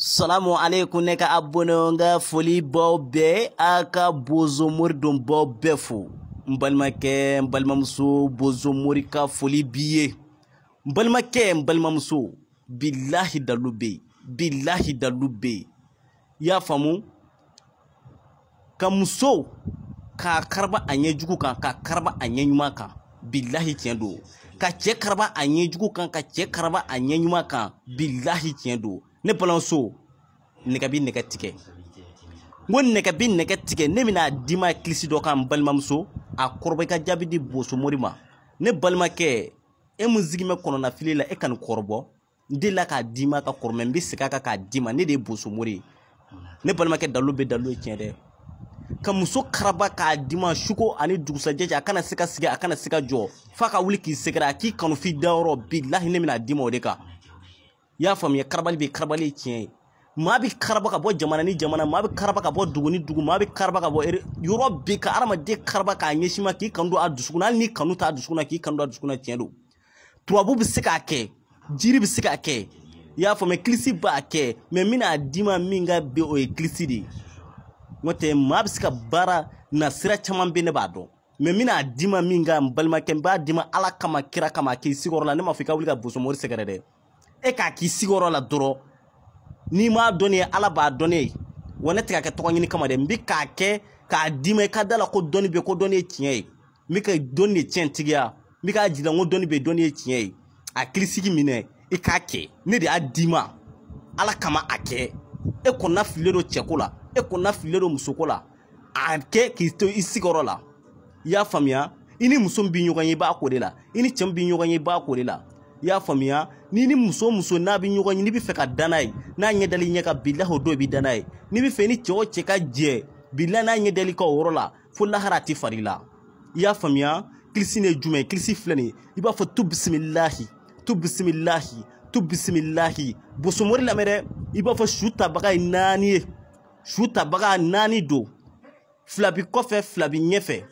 Salamu alaikum ne ka abonnew ka foli baw bɛɛ a ka bozo don baw bɛɛ fo n balimakɛ n balimamuso bozo ka foli b'i ye n balimakɛ n balimamuso bilahi dalu bɛ bilahi dalu bɛ i y'a faamu ka muso k'a karaba a ɲɛjugu kan k'a karaba a ɲɛɲuman kan bilahi tiɲɛ don ka cɛ karaba a ɲɛjugu kan ka cɛ karaba a ɲɛɲuman kan bilahi tiɲɛ don ne balimamuso nɛgɛ bi nɛgɛ tigɛ n ko nɛgɛ bi nɛgɛ tigɛ ne bɛna d'i ma kilisi dɔ kan n balimamuso a kɔrɔba i ka jaabi di bosomori ma ne balimakɛ e mun sigilen bɛ kɔnɔnafili la e ka nin kɔrɔbɔ n delila k'a d'i ma ka kɔrɔ mɛ n bɛ segin a kan k'a d'i ma ne de ye bosomori ye ne balimakɛ dalilu bɛ dalilu ye tiɲɛ dɛ ka muso karaba k'a dima suko ani dugusajɛ cɛ a kana se ka sigi a kana se ka jɔ f'a ka wuli k'i sɛgɛrɛ a k'i kanu f'i dayɔrɔ bilahi ne bɛna d'i ma o de kan y'a faamuya karabali bɛ karabali ye tiɲɛ ye maa bɛ karaba ka bɔ jamana ni jamana maa bɛ karaba ka bɔ dugu ni dugu maa bɛ karaba ka bɔ yɔrɔ bɛɛ ka adamaden karaba k'a ɲɛsin ma k'i kanu don a dusukun na hali ni kanu t'a dusukun na k'i kanu don a dusukun na tiɲɛ don turabu bɛ se k'a kɛ jiri bɛ se k'a kɛ i y'a faamuya kilisi b'a kɛ mɛ n bɛna a d'i ma min ka bɛ o ye kilisi de ye n'o tɛ maa bɛ se ka baara na sira caman bɛ ne b'a dɔn mɛ n bɛna a d'i ma min ka n balimakɛ n b'a d'i ma ala kama kira kama k'i sigiyɔrɔ la ne m'a fɔ i ka wuli ka bosomori sɛgɛrɛ dɛ e k'a k'i sigiyɔrɔ la dɔrɔn n'i m'a dɔnni ye ala b'a dɔnni ye wa ne tɛ ka kɛ tɔgɔ ɲini kama dɛ n bɛ k'a kɛ k'a d'i ma i ka da la ko dɔnni bɛ ko dɔnni ye tiɲɛ ye n bɛ ka dɔnni e de tiɲɛ tigiya n bɛ k'a jira n ko dɔnni bɛ dɔnni ye tiɲɛ ye a kilisigi minɛ i k'a kɛ ne de y'a d'i ma ala kama a kɛ e kɔnɔna fililen don cɛko la e kɔnɔna fililen don musoko la a kɛ k'i to i sigiyɔrɔ la i y'a faamuya i ni muso min bɛ ɲɔgɔn ye i b'a ko de la i ni cɛ min bɛ ɲɔgɔn ye i b'a ko de la i y'a faamuya n'i ni muso o muso n'a bɛ ɲɔgɔn ye n'i bɛ fɛ ka dan n'a ye n'a ɲɛ dali ɲɛ ka bilahi o don i bɛ dan n'a ye n'i bɛ fɛ ni cɛ o cɛ ka jɛ bilahi n'a ɲɛ dali ka o yɔrɔ la fo lahara a tɛ far'i la i y'a faamuya kilisi ne ye jumɛn ye kilisi filɛ nin ye i b'a fɔ tu bisimilahi tu bisimilahi tu bisimilahi bosomori lamɛn dɛ i b'a fɔ su tabaga ye naani ye su tabaga naani don fila bi kɔfɛ fila bi ɲɛfɛ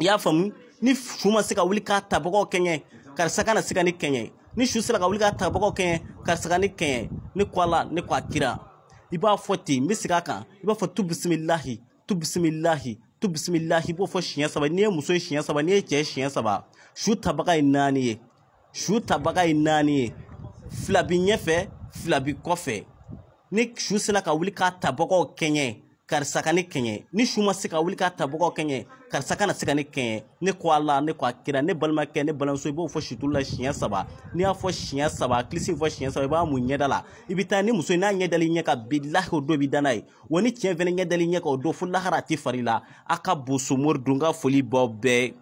i y'a faamu ni su ma se ka wuli k'a tabagaw kɛɲɛ karisa kana se ka ne kɛɲɛ ni su sera ka wuli ka tagabagaw kɛɲɛ karisa ka ne kɛɲɛ ne ko ala ne ko a kira i b'a fɔ ten n bɛ segin a kan i b'a fɔ tu bisimilahi tu bisimilahi tu bisimilahi i b'o fɔ siɲɛ saba n'i ye muso ye siɲɛ saba n'i ye cɛ ye siɲɛ saba su tabaga ye naani ye su tabaga ye naani ye fila bi ɲɛfɛ fila bi kɔfɛ ni su sera ka wuli k'a tabagaw kɛɲɛ karisa ka ne kɛɲɛ ni su ma se ka wuli k'a tabagaw kɛɲɛ karisa kana se ka ne kɛɲɛ ne ko a la ne ko a kira ne balimakɛ ne balimamuso i b'o fɔ situlu la siɲɛ saba n'i y'a fɔ siɲɛ saba kilisi fɔ siɲɛ saba i b'a mun ɲɛda la i bɛ taa ni muso in n'a ɲɛdali ɲɛ ka bilahi o don b'i da n'a ye wa ni cɛ fɛnɛ ɲɛdali ɲɛ ka o don fo lahara a tɛ fari la a ka bon somori dun ka foli b'aw bɛɛ